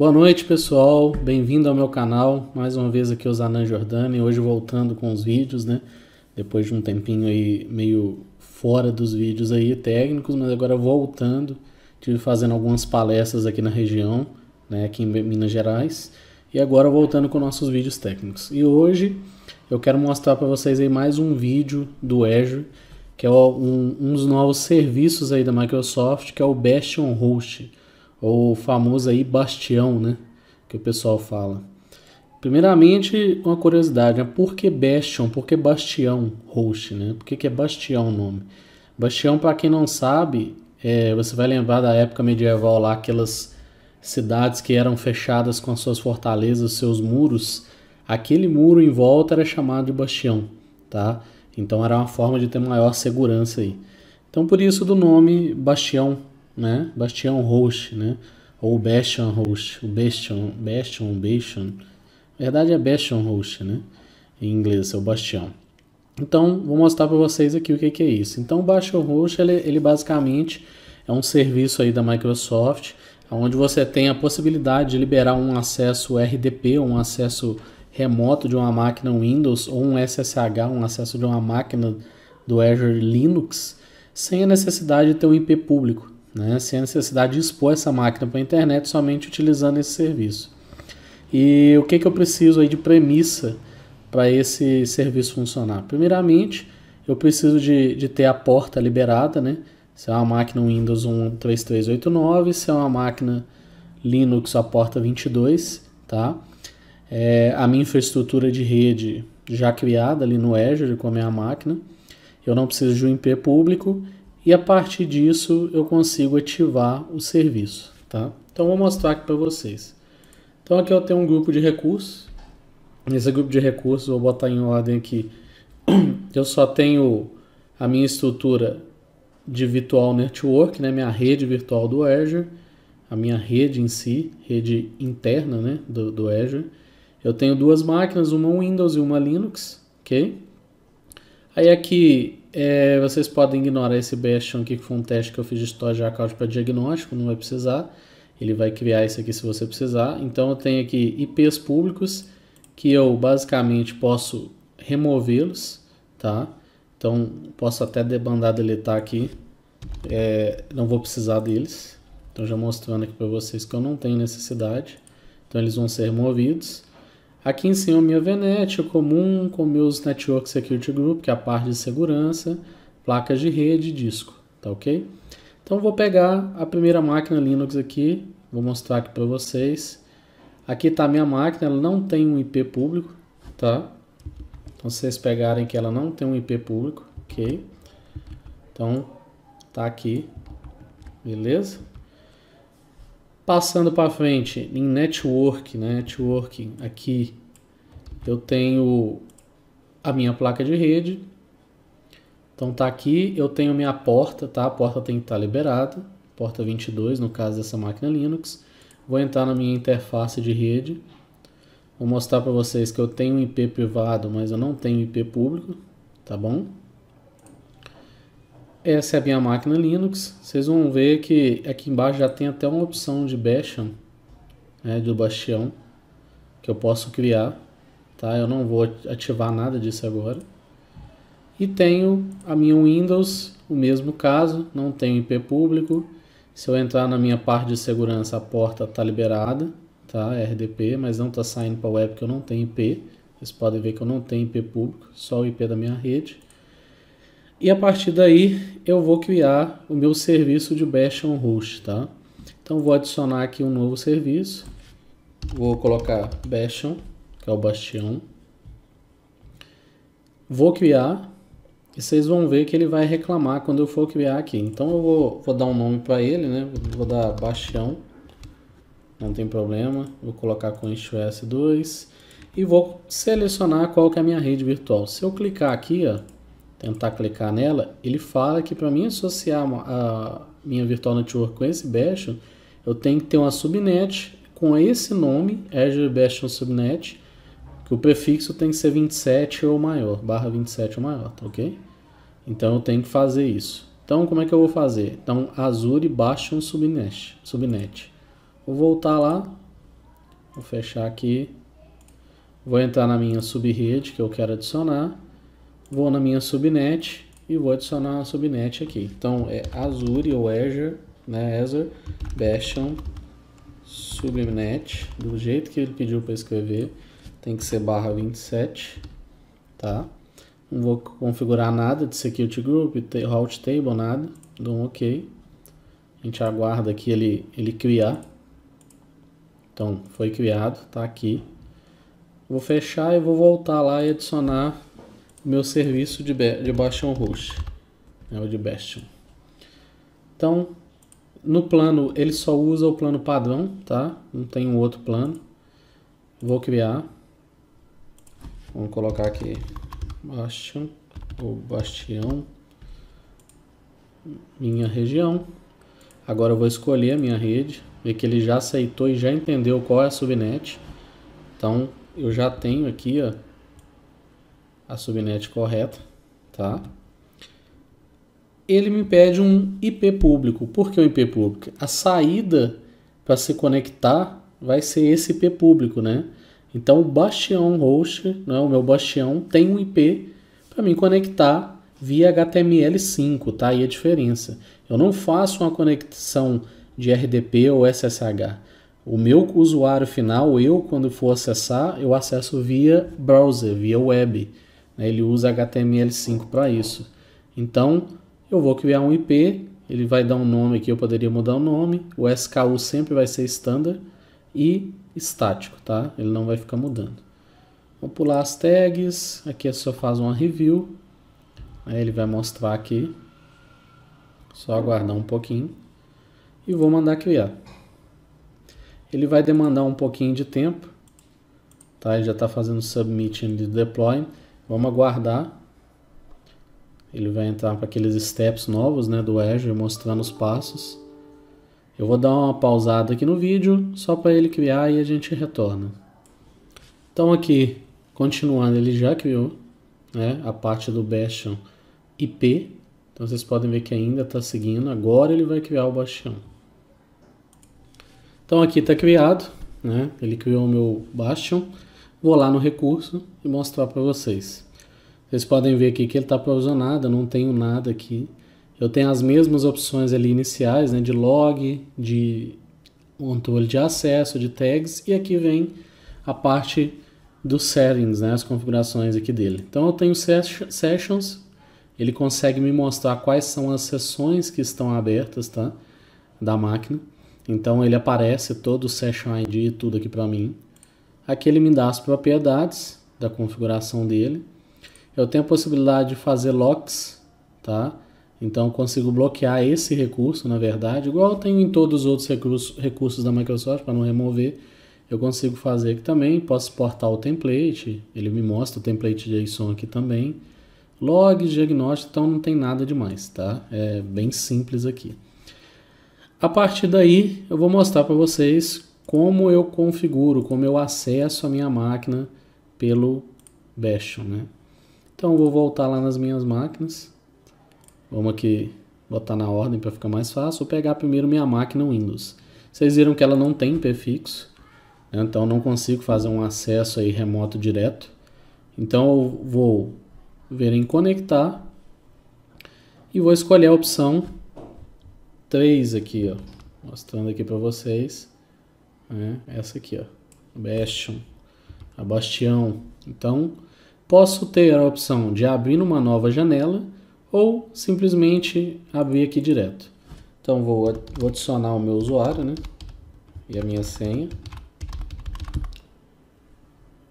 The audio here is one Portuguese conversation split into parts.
Boa noite, pessoal. Bem-vindo ao meu canal. Mais uma vez aqui, é Zanan Jordani. Hoje voltando com os vídeos, né? Depois de um tempinho aí meio fora dos vídeos aí técnicos, mas agora voltando. Estive fazendo algumas palestras aqui na região, né? Aqui em Minas Gerais. E agora voltando com nossos vídeos técnicos. E hoje eu quero mostrar para vocês aí mais um vídeo do Azure, que é um, um, dos novos serviços aí da Microsoft, que é o Bastion Host ou o famoso aí bastião, né, que o pessoal fala. Primeiramente, uma curiosidade, né? por que Bastion, por que Bastião Host, né? Por que, que é Bastião o nome? Bastião, para quem não sabe, é, você vai lembrar da época medieval lá, aquelas cidades que eram fechadas com as suas fortalezas, seus muros, aquele muro em volta era chamado de Bastião, tá? Então era uma forma de ter maior segurança aí. Então por isso do nome Bastião né? Bastião Roche, né? Ou Bastion Roche, o Bastion, Bastion, Bastion. Na verdade é Bastion Roche, né? Em inglês, é o Bastião. Então, vou mostrar para vocês aqui o que, que, é isso. Então, o Bastion Roche, ele, ele basicamente é um serviço aí da Microsoft, onde você tem a possibilidade de liberar um acesso RDP, um acesso remoto de uma máquina Windows ou um SSH, um acesso de uma máquina do Azure Linux, sem a necessidade de ter um IP público né, sem a necessidade de expor essa máquina para a internet somente utilizando esse serviço. E o que, que eu preciso aí de premissa para esse serviço funcionar? Primeiramente, eu preciso de, de ter a porta liberada, né? Se é uma máquina Windows 13389, se é uma máquina Linux a porta 22, tá? É, a minha infraestrutura de rede já criada ali no Azure com a minha máquina. Eu não preciso de um IP público e a partir disso eu consigo ativar o serviço, tá? Então vou mostrar aqui para vocês. Então aqui eu tenho um grupo de recursos. Nesse grupo de recursos vou botar em ordem aqui. Eu só tenho a minha estrutura de virtual network, né, minha rede virtual do Azure, a minha rede em si, rede interna, né, do, do Azure. Eu tenho duas máquinas, uma Windows e uma Linux, ok? Aí aqui é, vocês podem ignorar esse Bastion aqui, que foi um teste que eu fiz de storage account para diagnóstico, não vai precisar. Ele vai criar isso aqui se você precisar. Então eu tenho aqui IPs públicos, que eu basicamente posso removê-los, tá? Então posso até debandar, deletar aqui. É, não vou precisar deles. Então já mostrando aqui para vocês que eu não tenho necessidade. Então eles vão ser removidos. Aqui em cima minha Venet, comum, com meus Network Security Group, que é a parte de segurança, placas de rede e disco, tá ok? Então vou pegar a primeira máquina Linux aqui, vou mostrar aqui para vocês. Aqui está a minha máquina, ela não tem um IP público, tá? Então vocês pegarem que ela não tem um IP público, ok? Então tá aqui, beleza? Passando para frente, em network, né? networking, aqui eu tenho a minha placa de rede. Então tá aqui, eu tenho minha porta, tá? A porta tem que estar tá liberada, porta 22 no caso dessa máquina Linux. Vou entrar na minha interface de rede. Vou mostrar para vocês que eu tenho IP privado, mas eu não tenho IP público, tá bom? Essa é a minha máquina Linux. Vocês vão ver que aqui embaixo já tem até uma opção de Bastion, né, do Bastião, que eu posso criar. Tá? Eu não vou ativar nada disso agora. E tenho a minha Windows, o mesmo caso, não tenho IP público. Se eu entrar na minha parte de segurança, a porta está liberada, tá? É RDP, mas não está saindo para a web porque eu não tenho IP. Vocês podem ver que eu não tenho IP público, só o IP da minha rede. E a partir daí eu vou criar o meu serviço de Bash on Host, tá? Então vou adicionar aqui um novo serviço. Vou colocar Bastion, que é o Bastião. Vou criar e vocês vão ver que ele vai reclamar quando eu for criar aqui. Então eu vou, vou dar um nome para ele, né? Vou dar Bastião. Não tem problema. Vou colocar com S2 e vou selecionar qual que é a minha rede virtual. Se eu clicar aqui, ó, tentar clicar nela, ele fala que para mim associar a minha virtual network com esse bastion, eu tenho que ter uma subnet com esse nome, Azure Bastion Subnet, que o prefixo tem que ser 27 ou maior, barra 27 ou maior, tá ok? Então eu tenho que fazer isso. Então como é que eu vou fazer? Então Azure Bastion Subnet, subnet. Vou voltar lá, vou fechar aqui, vou entrar na minha subrede que eu quero adicionar, Vou na minha subnet e vou adicionar a subnet aqui. Então é Azure ou Azure, né? Azure Bastion subnet, do jeito que ele pediu para escrever, tem que ser barra 27, tá? Não vou configurar nada de security group, route table, nada. Dou um OK. A gente aguarda aqui ele, ele criar. Então, foi criado, tá aqui. Vou fechar e vou voltar lá e adicionar meu serviço de, de Bastion Host, é né, o de Bastion. Então, no plano, ele só usa o plano padrão, tá? Não tem um outro plano. Vou criar. Vamos colocar aqui Bastion ou Bastião minha região. Agora eu vou escolher a minha rede, ver que ele já aceitou e já entendeu qual é a subnet. Então, eu já tenho aqui, ó, a subnet correta, tá? Ele me pede um IP público. Por que o IP público? A saída para se conectar vai ser esse IP público, né? Então o Bastião Host, é o meu Bastião, tem um IP para me conectar via HTML5, tá? E é a diferença. Eu não faço uma conexão de RDP ou SSH. O meu usuário final, eu, quando for acessar, eu acesso via browser, via web. Né? Ele usa HTML5 para isso. Então, eu vou criar um IP, ele vai dar um nome aqui, eu poderia mudar o nome. O SKU sempre vai ser standard e estático, tá? Ele não vai ficar mudando. Vou pular as tags, aqui é só fazer uma review. Aí ele vai mostrar aqui. Só aguardar um pouquinho. E vou mandar criar. Ele vai demandar um pouquinho de tempo. Tá? Ele já está fazendo submit de deploy. Vamos aguardar. Ele vai entrar para aqueles steps novos né, do Azure, mostrando os passos. Eu vou dar uma pausada aqui no vídeo, só para ele criar e a gente retorna. Então aqui, continuando, ele já criou né, a parte do Bastion IP. Então vocês podem ver que ainda está seguindo. Agora ele vai criar o Bastion. Então aqui está criado. Né? Ele criou o meu Bastion. Vou lá no recurso e mostrar para vocês. Vocês podem ver aqui que ele está provisionado, eu não tenho nada aqui. Eu tenho as mesmas opções ali iniciais, né, de log, de controle de acesso, de tags, e aqui vem a parte dos settings, né, as configurações aqui dele. Então eu tenho sessions, ele consegue me mostrar quais são as sessões que estão abertas, tá, da máquina. Então ele aparece todo o session ID e tudo aqui para mim. Aqui ele me dá as propriedades da configuração dele. Eu tenho a possibilidade de fazer locks, tá? Então consigo bloquear esse recurso, na verdade, igual eu tenho em todos os outros recursos, recursos da Microsoft para não remover. Eu consigo fazer aqui também, posso exportar o template, ele me mostra o template JSON aqui também. Logs, diagnóstico, então não tem nada demais, tá? É bem simples aqui. A partir daí, eu vou mostrar para vocês como eu configuro, como eu acesso a minha máquina pelo Bastion, né? Então vou voltar lá nas minhas máquinas. Vamos aqui botar na ordem para ficar mais fácil. Vou pegar primeiro minha máquina Windows. Vocês viram que ela não tem prefixo, né? então não consigo fazer um acesso aí remoto direto. Então eu vou ver em conectar e vou escolher a opção 3 aqui, ó, mostrando aqui para vocês né? essa aqui, ó, Bastion, a Bastião. Então, posso ter a opção de abrir uma nova janela ou simplesmente abrir aqui direto. Então, vou, adicionar o meu usuário né? e a minha senha.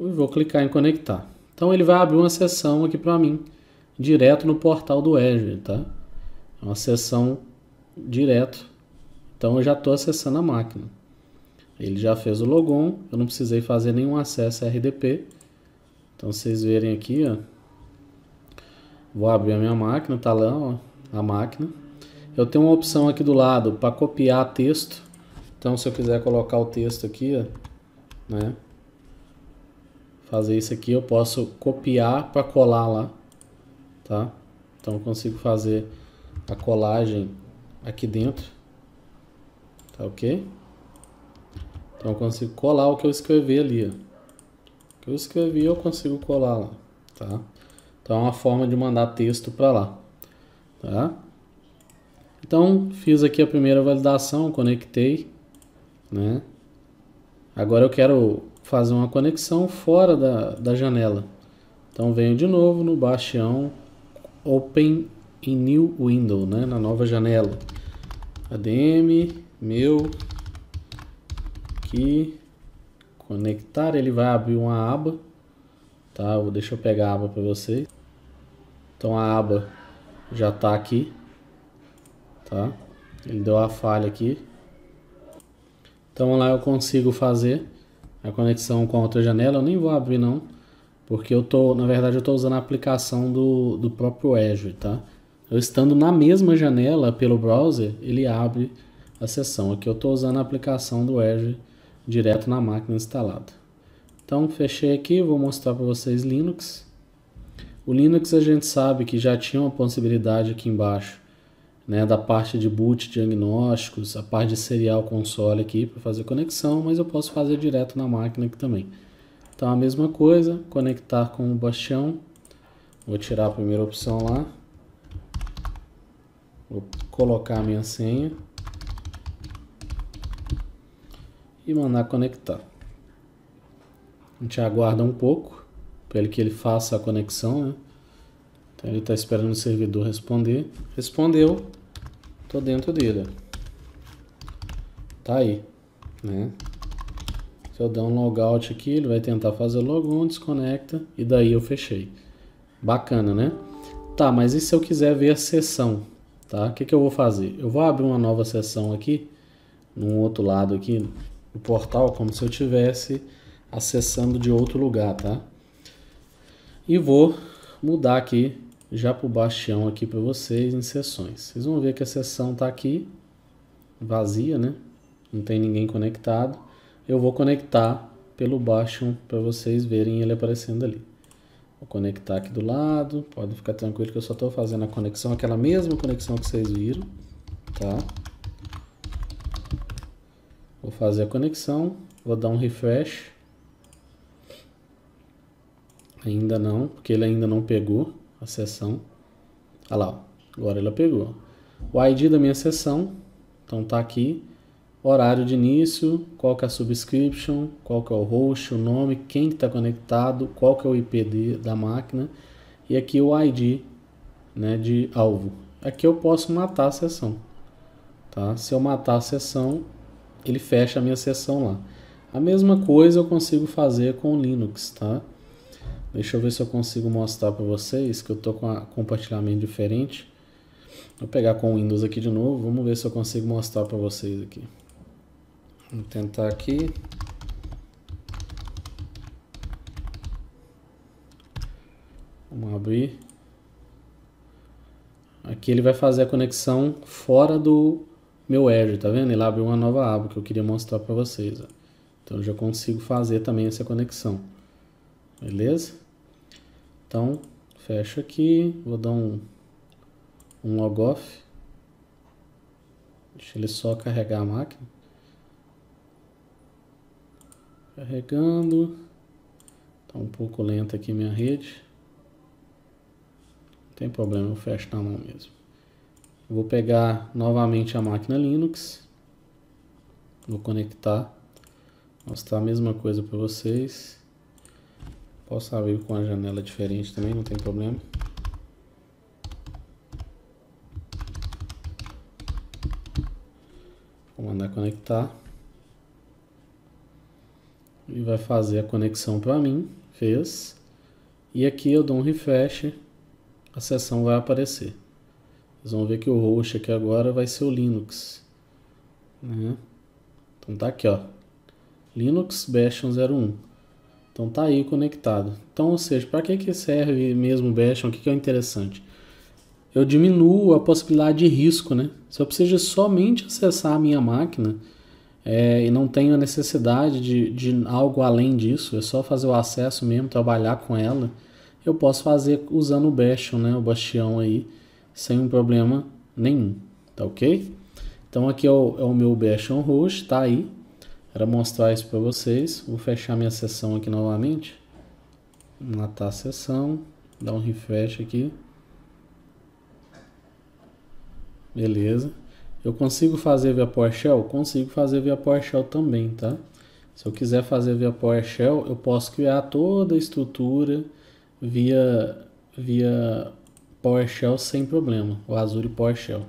E vou clicar em conectar. Então, ele vai abrir uma sessão aqui para mim, direto no portal do Azure, tá? É uma sessão direto. Então, eu já estou acessando a máquina. Ele já fez o logon, eu não precisei fazer nenhum acesso RDP. Então vocês verem aqui, ó. Vou abrir a minha máquina, tá lá, ó, a máquina. Eu tenho uma opção aqui do lado para copiar texto. Então se eu quiser colocar o texto aqui, ó, né? Fazer isso aqui, eu posso copiar para colar lá, tá? Então eu consigo fazer a colagem aqui dentro. Tá ok? Então eu consigo colar o que eu escrevi ali. Ó. O que eu escrevi eu consigo colar lá, tá? Então é uma forma de mandar texto para lá, tá? Então fiz aqui a primeira validação, conectei, né? Agora eu quero fazer uma conexão fora da, da janela. Então venho de novo no bastião Open in New Window, né? na nova janela. ADM, meu, aqui, conectar, ele vai abrir uma aba, tá? Deixa eu pegar a aba para vocês. Então a aba já está aqui, tá? Ele deu a falha aqui. Então lá eu consigo fazer a conexão com a outra janela, eu nem vou abrir não, porque eu tô, na verdade eu estou usando a aplicação do, do próprio Azure, tá? Eu estando na mesma janela pelo browser, ele abre a sessão. Aqui eu estou usando a aplicação do Azure direto na máquina instalada. Então fechei aqui, vou mostrar para vocês Linux. O Linux a gente sabe que já tinha uma possibilidade aqui embaixo, né, da parte de boot diagnósticos, a parte de serial console aqui para fazer conexão, mas eu posso fazer direto na máquina aqui também. Então a mesma coisa, conectar com o bastião. Vou tirar a primeira opção lá. Vou colocar a minha senha. e mandar conectar. A gente aguarda um pouco para ele que ele faça a conexão, né? Então ele está esperando o servidor responder. Respondeu, tô dentro dele. Tá aí, né? Se eu dar um logout aqui, ele vai tentar fazer logon, desconecta e daí eu fechei. Bacana, né? Tá, mas e se eu quiser ver a sessão, tá? O que, que eu vou fazer? Eu vou abrir uma nova sessão aqui, no outro lado aqui, o portal como se eu tivesse acessando de outro lugar, tá? E vou mudar aqui já para o Bastião aqui para vocês em sessões. Vocês vão ver que a sessão está aqui vazia, né? Não tem ninguém conectado. Eu vou conectar pelo Bastião para vocês verem ele aparecendo ali. Vou conectar aqui do lado. Pode ficar tranquilo que eu só estou fazendo a conexão, aquela mesma conexão que vocês viram, tá? Vou fazer a conexão, vou dar um refresh. Ainda não, porque ele ainda não pegou a sessão. Olha lá, agora ela pegou. O ID da minha sessão, então tá aqui. Horário de início, qual que é a subscription, qual que é o host, o nome, quem está conectado, qual que é o IP da máquina. E aqui o ID né, de alvo. Aqui eu posso matar a sessão. Tá? Se eu matar a sessão, ele fecha a minha sessão lá. A mesma coisa eu consigo fazer com o Linux, tá? Deixa eu ver se eu consigo mostrar para vocês que eu tô com a compartilhamento diferente. Vou pegar com o Windows aqui de novo, vamos ver se eu consigo mostrar para vocês aqui. Vou tentar aqui. Vamos abrir. Aqui ele vai fazer a conexão fora do meu Edge, tá vendo? Ele abriu uma nova aba que eu queria mostrar para vocês. Ó. Então eu já consigo fazer também essa conexão. Beleza? Então, fecho aqui, vou dar um, um log off. Deixa ele só carregar a máquina. Carregando. Tá um pouco lenta aqui minha rede. Não tem problema, eu fecho na mão mesmo. Vou pegar novamente a máquina Linux. Vou conectar. Mostrar a mesma coisa para vocês. Posso abrir com a janela diferente também, não tem problema. Vou mandar conectar. E vai fazer a conexão para mim. Fez. E aqui eu dou um refresh. A sessão vai aparecer. Vocês vão ver que o host aqui agora vai ser o Linux. Né? Então tá aqui, ó. Linux Bash 01. Então tá aí conectado. Então, ou seja, para que, que serve mesmo o Bash? O que, que é interessante? Eu diminuo a possibilidade de risco, né? Se eu preciso somente acessar a minha máquina é, e não tenho a necessidade de, de algo além disso, é só fazer o acesso mesmo, trabalhar com ela, eu posso fazer usando o Bash, né? O Bastião aí sem um problema nenhum, tá ok? Então aqui é o, é o meu Bash on Rush, tá aí. Era mostrar isso para vocês. Vou fechar minha sessão aqui novamente. Matar tá a sessão. Dar um refresh aqui. Beleza. Eu consigo fazer via PowerShell? Consigo fazer via PowerShell também, tá? Se eu quiser fazer via PowerShell, eu posso criar toda a estrutura via, via PowerShell sem problema, o Azure PowerShell,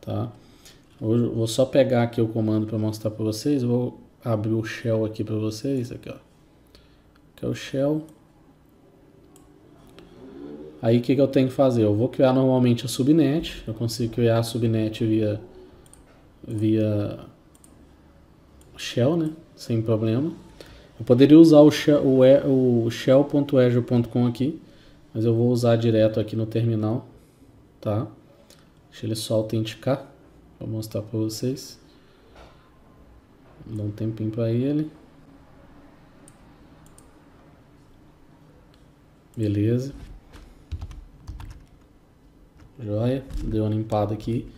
tá? Hoje vou só pegar aqui o comando para mostrar para vocês, vou abrir o shell aqui para vocês, aqui ó, que é o shell. Aí o que, que eu tenho que fazer? Eu vou criar normalmente a subnet, eu consigo criar a subnet via, via shell, né? Sem problema. Eu poderia usar o shell.azure.com aqui, mas eu vou usar direto aqui no terminal, tá? Deixa ele só autenticar, vou mostrar para vocês. Dá um tempinho para ele. Beleza. Joia, deu uma limpada aqui.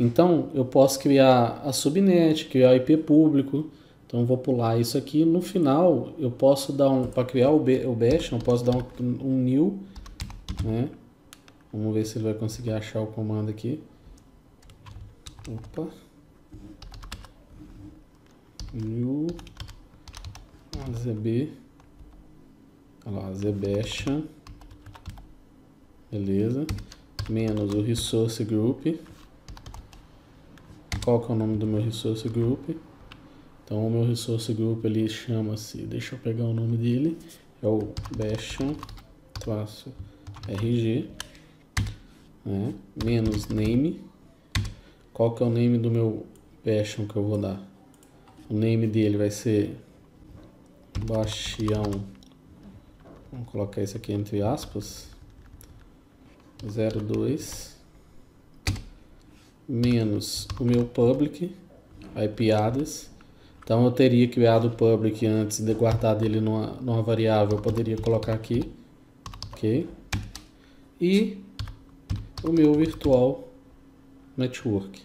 Então, eu posso criar a subnet, criar o IP público. Então, vou pular isso aqui. No final, eu posso dar um... Para criar o, B, o Bash, eu posso dar um, um new né? Vamos ver se ele vai conseguir achar o comando aqui. Opa. New AZB. Olha lá, AZBash. Beleza. Menos o resource group. Qual que é o nome do meu resource group? Então o meu resource group ele chama-se, deixa eu pegar o nome dele, é o bash traço RG, né? menos name. Qual que é o name do meu passion que eu vou dar? O name dele vai ser Bastião. Vamos colocar isso aqui entre aspas. 02 menos o meu public, aí Então eu teria criado o public antes de guardar dele numa, numa variável, eu poderia colocar aqui, ok? e o meu virtual network.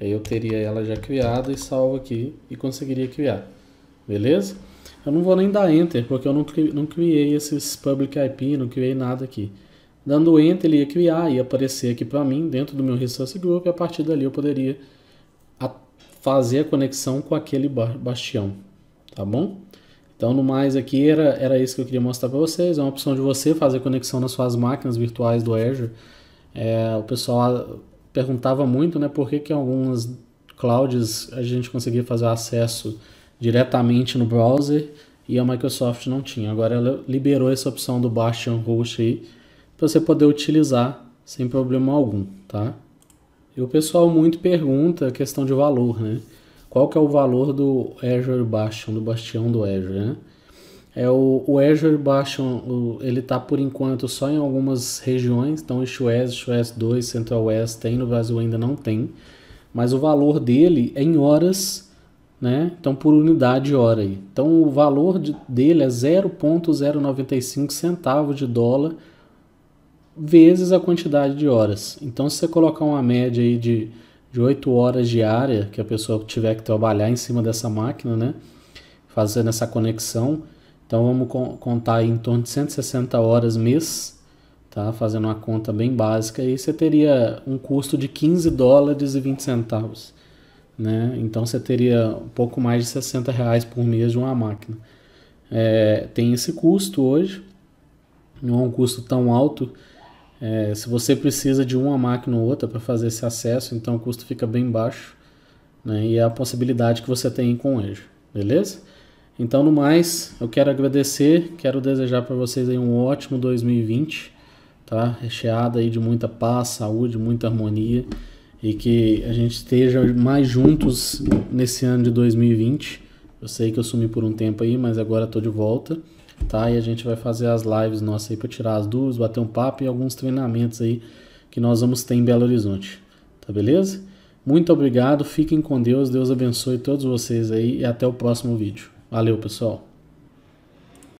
Aí eu teria ela já criada e salvo aqui e conseguiria criar, beleza? Eu não vou nem dar Enter, porque eu não, cri não criei esses Public IP, não criei nada aqui. Dando Enter, ele ia criar, ia aparecer aqui para mim, dentro do meu Resource Group, e a partir dali eu poderia a fazer a conexão com aquele ba bastião, tá bom? Então, no mais aqui, era, era isso que eu queria mostrar para vocês. É uma opção de você fazer conexão nas suas máquinas virtuais do Azure. É, o pessoal ah, perguntava muito né, por que, que algumas clouds a gente conseguia fazer acesso diretamente no browser e a Microsoft não tinha. Agora ela liberou essa opção do Bastion Host aí para você poder utilizar sem problema algum, tá? E o pessoal muito pergunta a questão de valor, né? qual que é o valor do Azure Bastion, do Bastião do Azure, né? É o, o Azure Bastion, o, ele está por enquanto só em algumas regiões, então Xwest, Xwest 2, Central West tem, no Brasil ainda não tem, mas o valor dele é em horas, né? Então por unidade hora aí. Então o valor de, dele é 0.095 centavo de dólar vezes a quantidade de horas. Então se você colocar uma média aí de de 8 horas diária que a pessoa tiver que trabalhar em cima dessa máquina, né? Fazendo essa conexão. Então vamos contar em torno de 160 horas mês, tá? Fazendo uma conta bem básica e você teria um custo de 15 dólares e 20 centavos, né? Então você teria um pouco mais de 60 reais por mês de uma máquina. É, tem esse custo hoje, não é um custo tão alto, é, se você precisa de uma máquina ou outra para fazer esse acesso, então o custo fica bem baixo né, e é a possibilidade que você tem com o Azure, beleza? Então, no mais, eu quero agradecer, quero desejar para vocês um ótimo 2020, tá? Recheado aí de muita paz, saúde, muita harmonia e que a gente esteja mais juntos nesse ano de 2020. Eu sei que eu sumi por um tempo aí, mas agora estou de volta tá? E a gente vai fazer as lives nossas aí para tirar as dúvidas, bater um papo e alguns treinamentos aí que nós vamos ter em Belo Horizonte, tá beleza? Muito obrigado, fiquem com Deus, Deus abençoe todos vocês aí e até o próximo vídeo. Valeu, pessoal!